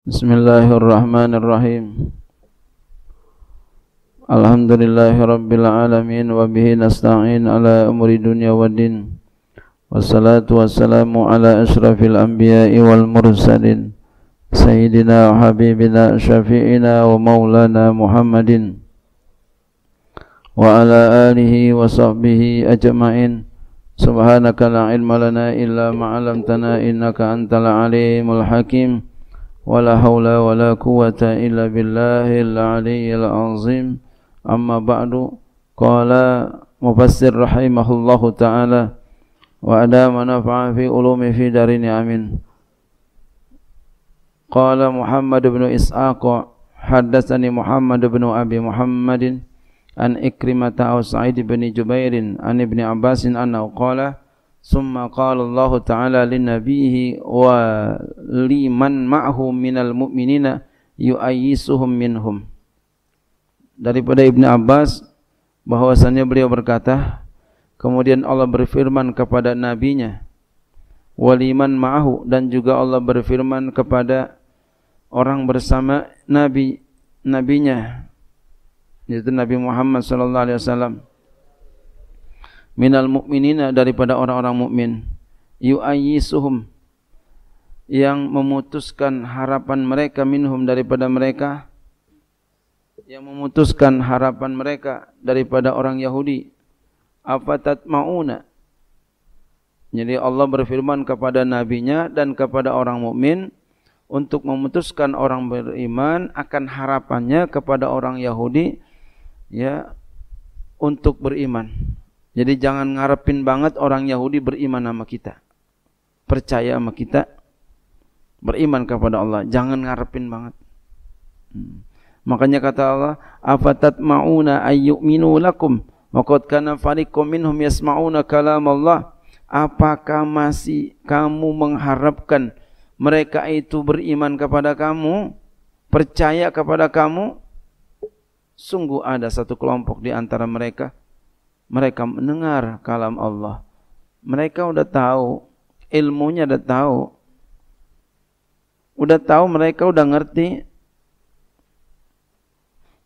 Bismillahirrahmanirrahim Alhamdulillahi Rabbil nasta'in ala umri dunia wa din Wassalatu wassalamu ala ashrafil anbiya'i wal mursalin Sayyidina wa habibina syafi'ina wa maulana Muhammadin Wa ala alihi wa sahbihi ajma'in Subhanaka la ilma lana illa ma'alamtana innaka antala alimul hakim ولا حول ولا قوة إلا بالله العلي العظيم أما بعد قال مفسر رحمه الله تعالى وأدام نفع في علوم في دارين آمين قال محمد بن إسحاق حدثني محمد بن أبي محمد عن إكرمة أو سعيد بن جبير عن ابن عباس أنه قال ثم قال الله تعالى لنبيه ولمن معه من المؤمنين yu'ayyisuhum منهم. daripada Ibnu Abbas bahwasanya beliau berkata kemudian Allah berfirman kepada nabinya waliman ma'ahu dan juga Allah berfirman kepada orang bersama nabi nabinya yaitu Nabi Muhammad sallallahu alaihi wasallam minal mu'minina daripada orang-orang mukmin yu'ayyisuhum yang memutuskan harapan mereka minhum daripada mereka yang memutuskan harapan mereka daripada orang Yahudi afatat mauna jadi Allah berfirman kepada nabinya dan kepada orang mukmin untuk memutuskan orang beriman akan harapannya kepada orang Yahudi ya untuk beriman Jadi jangan ngarepin banget orang Yahudi beriman sama kita. Percaya sama kita. Beriman kepada Allah. Jangan ngarepin banget. Hmm. Makanya kata Allah, mauna ayyuminu lakum?" Waqad kana fariqum minhum yasma'una kalam Allah. Apakah masih kamu mengharapkan mereka itu beriman kepada kamu, percaya kepada kamu? Sungguh ada satu kelompok di antara mereka mereka mendengar kalam Allah. Mereka udah tahu, ilmunya udah tahu. Udah tahu mereka udah ngerti.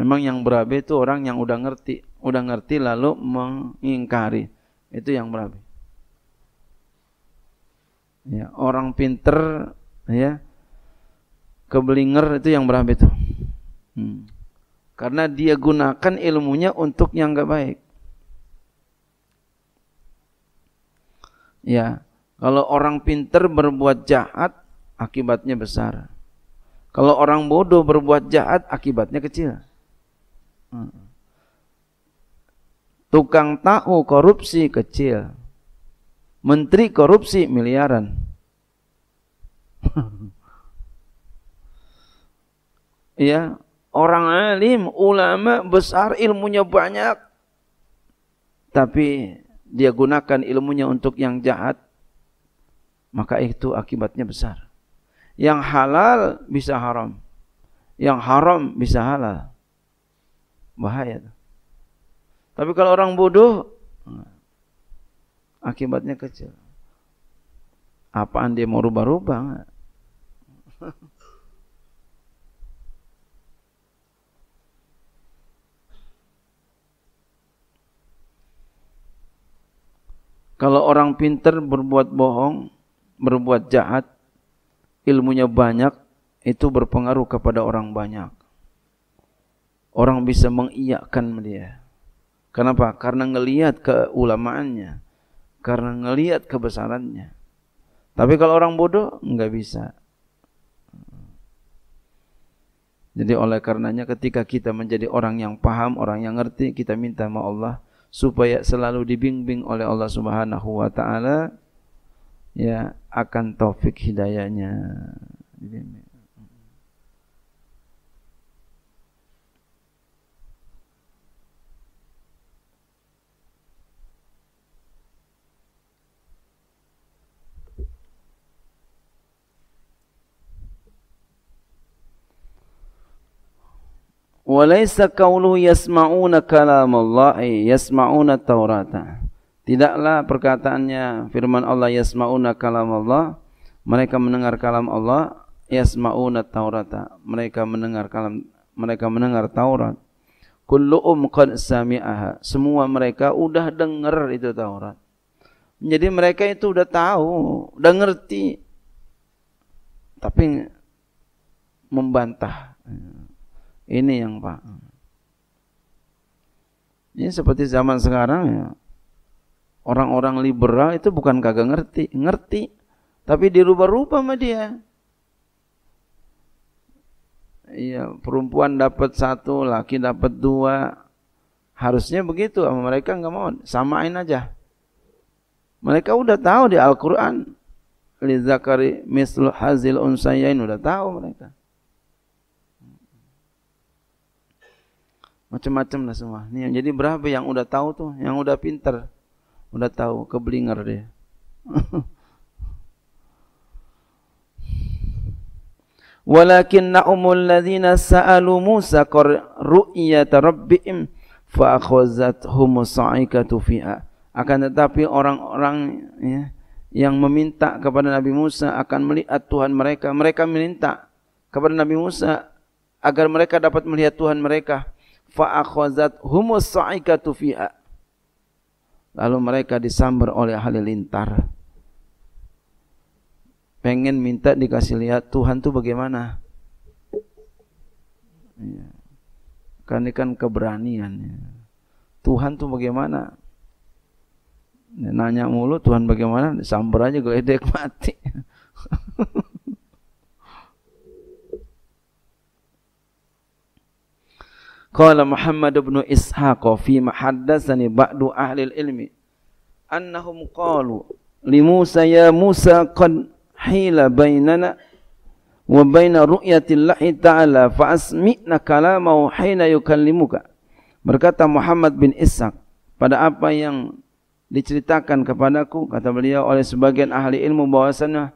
Memang yang berabe itu orang yang udah ngerti, udah ngerti lalu mengingkari. Itu yang berabe. Ya, orang pinter ya kebelinger itu yang berabe itu. Hmm. Karena dia gunakan ilmunya untuk yang enggak baik. Ya, kalau orang pinter berbuat jahat, akibatnya besar. Kalau orang bodoh berbuat jahat, akibatnya kecil. Hmm. Tukang tahu korupsi kecil. Menteri korupsi miliaran. ya, orang alim, ulama besar, ilmunya banyak. Tapi dia gunakan ilmunya untuk yang jahat, maka itu akibatnya besar. Yang halal bisa haram. Yang haram bisa halal. Bahaya. Tapi kalau orang bodoh, akibatnya kecil. Apaan dia mau rubah-rubah? Kalau orang pinter berbuat bohong, berbuat jahat, ilmunya banyak, itu berpengaruh kepada orang banyak. Orang bisa mengiyakan dia. Kenapa? Karena ngelihat keulamaannya. Karena ngelihat kebesarannya. Tapi kalau orang bodoh, nggak bisa. Jadi oleh karenanya ketika kita menjadi orang yang paham, orang yang ngerti, kita minta sama Allah supaya selalu dibimbing oleh Allah Subhanahu wa taala ya akan taufik hidayahnya. Dibimbing. Walaysa qawluhu yasma'una kalam Allah yasma'una Taurata. Tidaklah perkataannya firman Allah yasma'una kalam Allah mereka mendengar kalam Allah yasma'una Taurata. Mereka mendengar kalam mereka mendengar Taurat. Kullu um qad sami'aha. Semua mereka udah dengar itu Taurat. Jadi mereka itu udah tahu, udah ngerti. Tapi membantah. Ini yang Pak. Ini seperti zaman sekarang ya. Orang-orang liberal itu bukan kagak ngerti, ngerti tapi dirubah-rubah sama dia. Iya, perempuan dapat satu, laki dapat dua. Harusnya begitu, sama mereka nggak mau, samain aja. Mereka udah tahu di Al-Qur'an. Li zakari mislu hazil unsayain udah tahu mereka. macam-macam lah semua. Nih, jadi berapa yang udah tahu tuh, yang udah pinter, udah tahu keblinger dia. Walakin na'umul ladzina sa'alu Musa ru'yata rabbihim fa akhazathum sa'ikatu fi'a. Akan tetapi orang-orang ya, yang meminta kepada Nabi Musa akan melihat Tuhan mereka. Mereka meminta kepada Nabi Musa agar mereka dapat melihat Tuhan mereka fa'akhazat humus sa'ikatu fiha lalu mereka disambar oleh halilintar pengen minta dikasih lihat Tuhan tuh bagaimana ya. kan ini kan keberanian ya. Tuhan tuh bagaimana nanya mulu Tuhan bagaimana disambar aja geledek mati Qala Muhammad ibn Ishaq fi mahaddatsani ba'du ahli ilmi annahum qalu li Musa ya Musa qad hila bainana wa baina ru'yatillahi ta'ala fa asmi'na kalamahu hina yukallimuka berkata Muhammad bin Ishaq pada apa yang diceritakan kepadaku kata beliau oleh sebagian ahli ilmu bahwasanya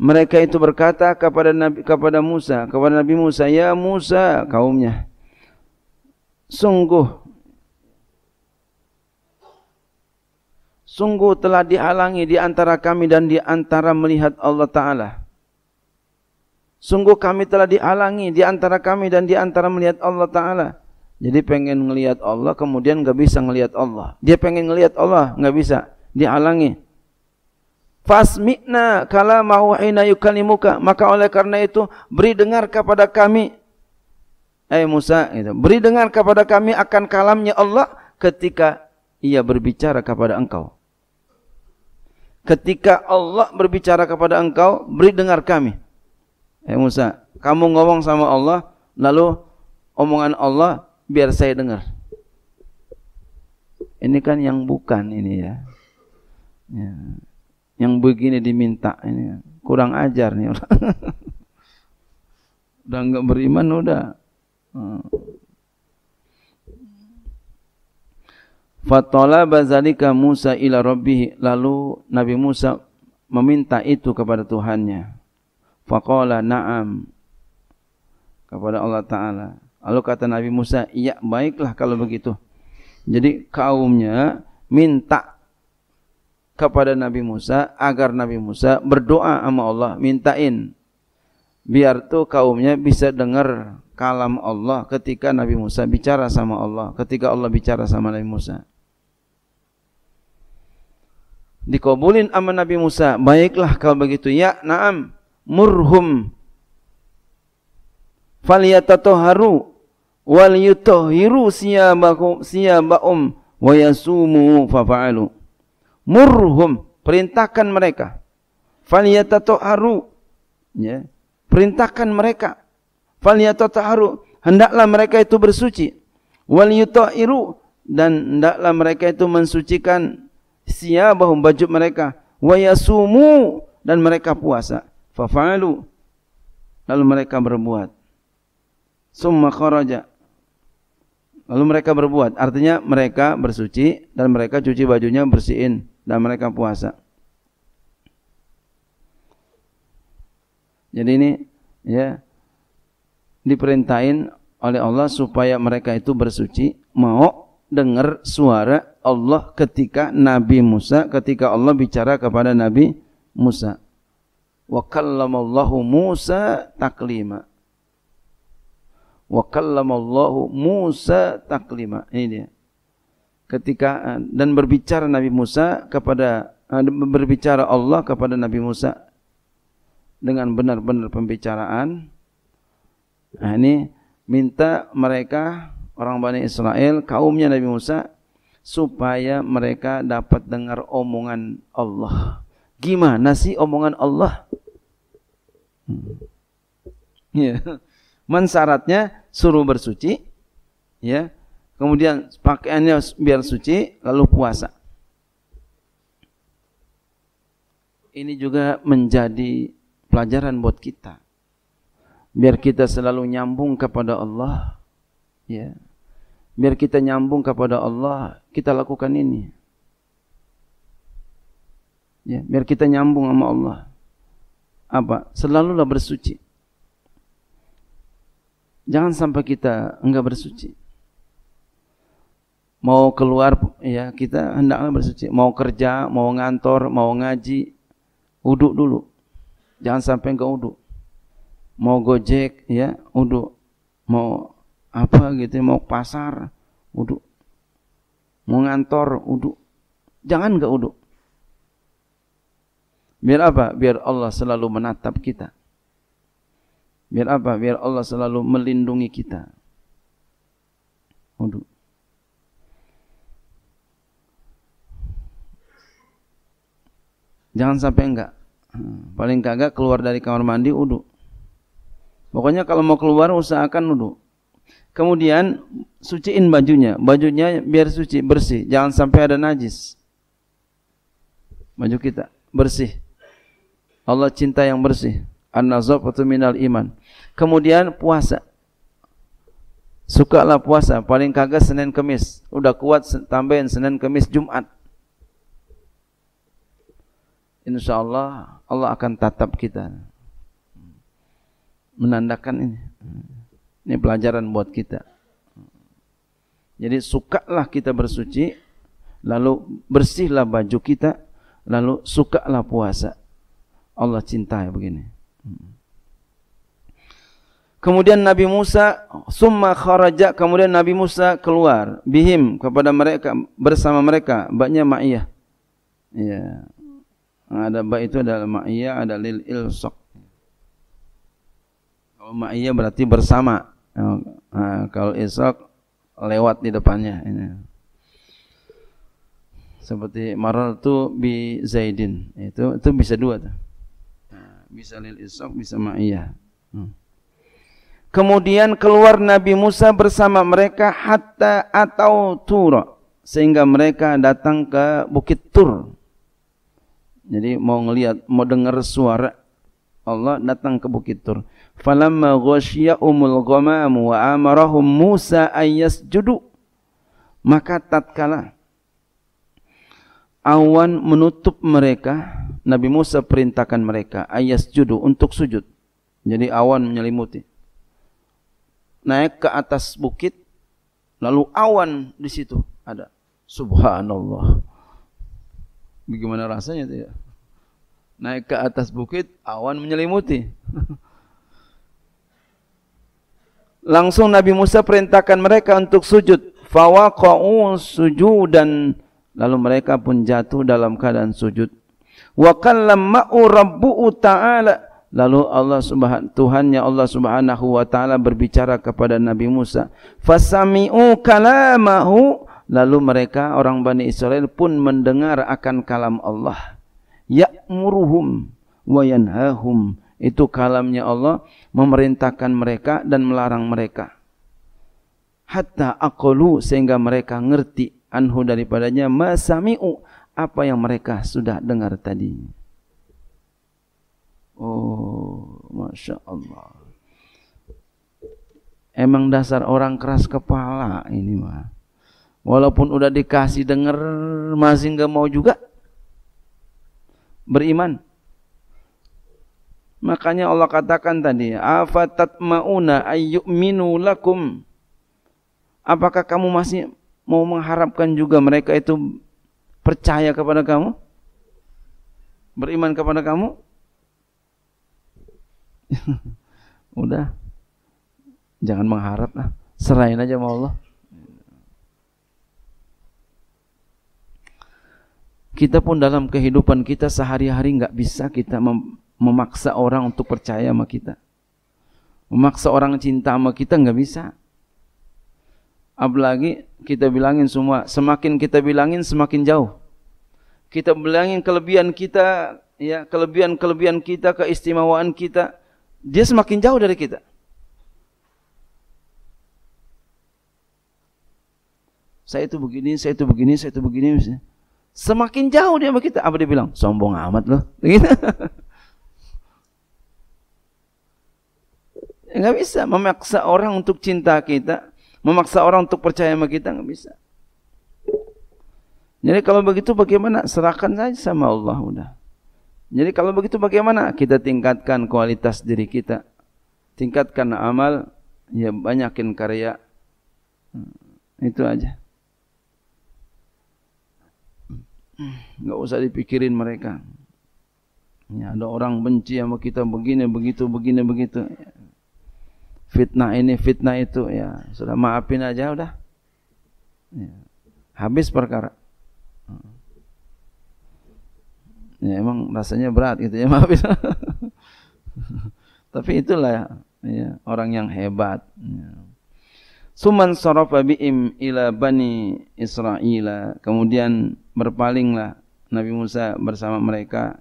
mereka itu berkata kepada Nabi kepada Musa kepada Nabi Musa ya Musa kaumnya Sungguh Sungguh telah dihalangi di antara kami dan di antara melihat Allah Ta'ala. Sungguh kami telah dihalangi di antara kami dan di antara melihat Allah Ta'ala. Jadi pengen ngelihat Allah kemudian enggak bisa ngelihat Allah. Dia pengen ngelihat Allah enggak bisa. Dihalangi. Fasmi'na kalamahu hina yukalimuka. Maka oleh karena itu beri dengar kepada kami Hai hey Musa, gitu. beri dengar kepada kami akan kalamnya Allah ketika ia berbicara kepada engkau. Ketika Allah berbicara kepada engkau, beri dengar kami. hey Musa, kamu ngomong sama Allah, lalu omongan Allah biar saya dengar. Ini kan yang bukan ini ya. ya. Yang begini diminta ini kurang ajar nih orang. udah nggak beriman udah Hmm. Fatola bazalika Musa ila rabbih lalu Nabi Musa meminta itu kepada Tuhannya. Fakola na'am kepada Allah taala. Lalu kata Nabi Musa, "Iya, baiklah kalau begitu." Jadi kaumnya minta kepada Nabi Musa agar Nabi Musa berdoa sama Allah, mintain biar tuh kaumnya bisa dengar kalam Allah ketika Nabi Musa bicara sama Allah, ketika Allah bicara sama Nabi Musa. Dikabulin sama Nabi Musa, baiklah kalau begitu ya, na'am, murhum falyatatoharu wal yutahhiru siyabakum siyabaum wa yasumu fafa'alu. Murhum, perintahkan mereka. Falyatatoharu, ya, perintahkan mereka falyatataharu hendaklah mereka itu bersuci wal yutairu dan hendaklah mereka itu mensucikan siabahum baju mereka wa yasumu dan mereka puasa fafalu lalu mereka berbuat summa kharaja lalu mereka berbuat artinya mereka bersuci dan mereka cuci bajunya bersihin dan mereka puasa jadi ini ya diperintahin oleh Allah supaya mereka itu bersuci mau dengar suara Allah ketika Nabi Musa ketika Allah bicara kepada Nabi Musa wa kallamallahu Musa taklima wa kallamallahu Musa taklima ini dia ketika eh, dan berbicara Nabi Musa kepada eh, berbicara Allah kepada Nabi Musa dengan benar-benar pembicaraan Nah, ini minta mereka orang Bani Israel, kaumnya Nabi Musa supaya mereka dapat dengar omongan Allah. Gimana sih omongan Allah? Hmm. Ya. Man syaratnya suruh bersuci, ya. Kemudian pakaiannya biar suci, lalu puasa. Ini juga menjadi pelajaran buat kita biar kita selalu nyambung kepada Allah ya biar kita nyambung kepada Allah kita lakukan ini ya biar kita nyambung sama Allah apa selalulah bersuci jangan sampai kita enggak bersuci mau keluar ya kita hendaklah bersuci mau kerja mau ngantor mau ngaji wudhu dulu jangan sampai enggak wudhu mau gojek ya udah mau apa gitu ya, mau pasar udah mau ngantor udah jangan enggak udah biar apa biar Allah selalu menatap kita biar apa biar Allah selalu melindungi kita udah Jangan sampai enggak. Hmm, paling kagak keluar dari kamar mandi udu. Pokoknya kalau mau keluar usahakan wudhu. Kemudian suciin bajunya, bajunya biar suci, bersih, jangan sampai ada najis. Baju kita bersih. Allah cinta yang bersih. An-nazafatu minal iman. Kemudian puasa. Sukalah puasa, paling kagak Senin kamis, Udah kuat tambahin Senin kamis, Jumat. Insyaallah Allah akan tatap kita menandakan ini. Ini pelajaran buat kita. Jadi sukalah kita bersuci, lalu bersihlah baju kita, lalu sukalah puasa. Allah cintai begini. Kemudian Nabi Musa summa kharaja kemudian Nabi Musa keluar bihim kepada mereka bersama mereka baknya ma'iyah. Ya. Ada bak itu ada ma'iyah, ada lil ilsaq. Kalau ma'iyah berarti bersama. Nah, kalau isok lewat di depannya ini. Seperti Maral itu bi zaidin. Itu itu bisa dua tuh. Nah, bisa lil isok, bisa ma'iyah. Hmm. Kemudian keluar Nabi Musa bersama mereka hatta atau turok sehingga mereka datang ke Bukit Tur. Jadi mau ngelihat, mau dengar suara Allah datang ke Bukit Tur falamma ghasyahumul ghamamu wa amarahum Musa ayyasjudu maka tatkala awan menutup mereka Nabi Musa perintahkan mereka ayyasjudu untuk sujud jadi awan menyelimuti naik ke atas bukit lalu awan di situ ada subhanallah bagaimana rasanya tidak ya? naik ke atas bukit awan menyelimuti Langsung Nabi Musa perintahkan mereka untuk sujud. Fawaqa'u dan Lalu mereka pun jatuh dalam keadaan sujud. Wa kallama'u ta'ala. Lalu Allah Subhanahu Tuhannya Allah Subhanahu wa taala berbicara kepada Nabi Musa. Fasami'u kalamahu. Lalu mereka orang Bani Israel pun mendengar akan kalam Allah. Ya'muruhum wa yanhahum itu kalamnya Allah memerintahkan mereka dan melarang mereka. Hatta akolu sehingga mereka ngerti anhu daripadanya masami'u apa yang mereka sudah dengar tadi. Oh, Masya Allah. Emang dasar orang keras kepala ini mah. Walaupun udah dikasih dengar masih nggak mau juga beriman. Makanya Allah katakan tadi, mauna ayyuminu lakum. Apakah kamu masih mau mengharapkan juga mereka itu percaya kepada kamu? Beriman kepada kamu? Udah. Jangan mengharap lah. Serahin aja sama Allah. Kita pun dalam kehidupan kita sehari-hari nggak bisa kita mem memaksa orang untuk percaya sama kita. Memaksa orang cinta sama kita nggak bisa. Apalagi kita bilangin semua, semakin kita bilangin semakin jauh. Kita bilangin kelebihan kita, ya kelebihan-kelebihan kita, keistimewaan kita, dia semakin jauh dari kita. Saya itu begini, saya itu begini, saya itu begini. Semakin jauh dia sama kita. Apa dia bilang? Sombong amat loh. Gitu. Enggak bisa memaksa orang untuk cinta kita, memaksa orang untuk percaya sama kita enggak bisa. Jadi kalau begitu bagaimana? Serahkan saja sama Allah udah. Jadi kalau begitu bagaimana? Kita tingkatkan kualitas diri kita. Tingkatkan amal, ya banyakin karya. Hmm, itu aja. Enggak usah dipikirin mereka. Ya, ada orang benci sama kita begini, begitu, begini, begitu fitnah ini fitnah itu ya sudah maafin aja udah ya. habis perkara ya emang rasanya berat gitu ya maafin tapi itulah ya, orang yang hebat ya. Suman sorofa bi'im ila bani Israel. Kemudian berpalinglah Nabi Musa bersama mereka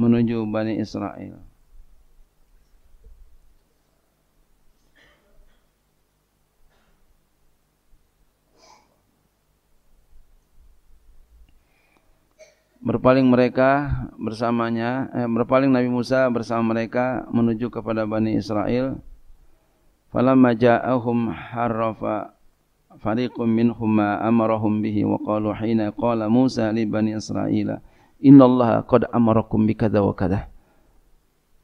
menuju Bani Israel. berpaling mereka bersamanya eh, berpaling Nabi Musa bersama mereka menuju kepada Bani Israel falamma ja'ahum harrafa fariqum minhum ma amarahum bihi wa qalu hina qala Musa li Bani Israel innallaha qad amarakum bikadha wa kadha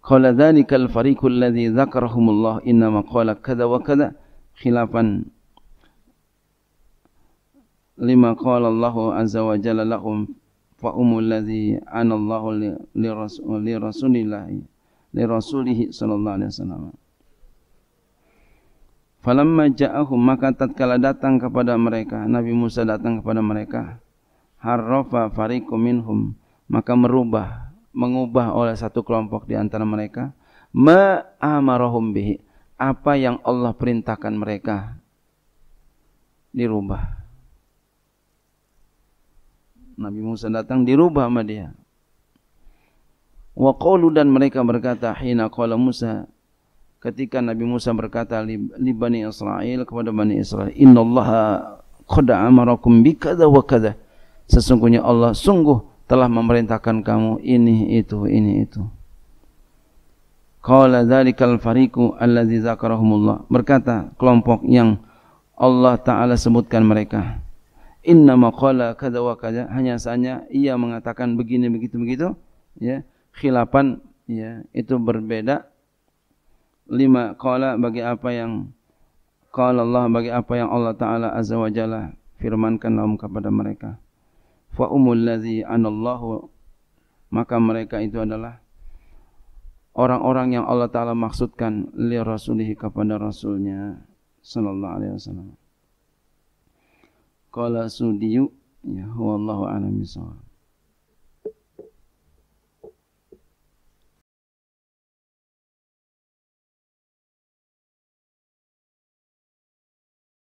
qala dhalika al-fariqu alladhi dhakarahumullah innama qala kadha wa kadha khilafan lima qala azza wa jalla lahum fa umul ladzi anallahu li rasul li rasulillah li rasulihi sallallahu alaihi wasallam Falamma ja'ahum maka tatkala datang kepada mereka Nabi Musa datang kepada mereka harrafa fariqu minhum maka merubah mengubah oleh satu kelompok di antara mereka ma'amarahum bihi apa yang Allah perintahkan mereka dirubah Nabi Musa datang dirubah sama dia. Wa qalu dan mereka berkata hina qala Musa ketika Nabi Musa berkata li Bani Israel kepada Bani Israel innallaha qad amarakum bi kadza wa kadza sesungguhnya Allah sungguh telah memerintahkan kamu ini itu ini itu. Qala dzalikal fariqu allazi dzakarahumullah berkata kelompok yang Allah taala sebutkan mereka. inna maqala kada wa kada hanya saja ia mengatakan begini begitu begitu ya khilafan ya itu berbeda lima qala bagi apa yang qala Allah bagi apa yang Allah taala azza wa jalla firmankan lahum kepada mereka fa umul ladzi anallahu maka mereka itu adalah orang-orang yang Allah taala maksudkan li rasulihi kepada rasulnya sallallahu alaihi wasallam Qala sudiyu ya huwallahu alam bisawab.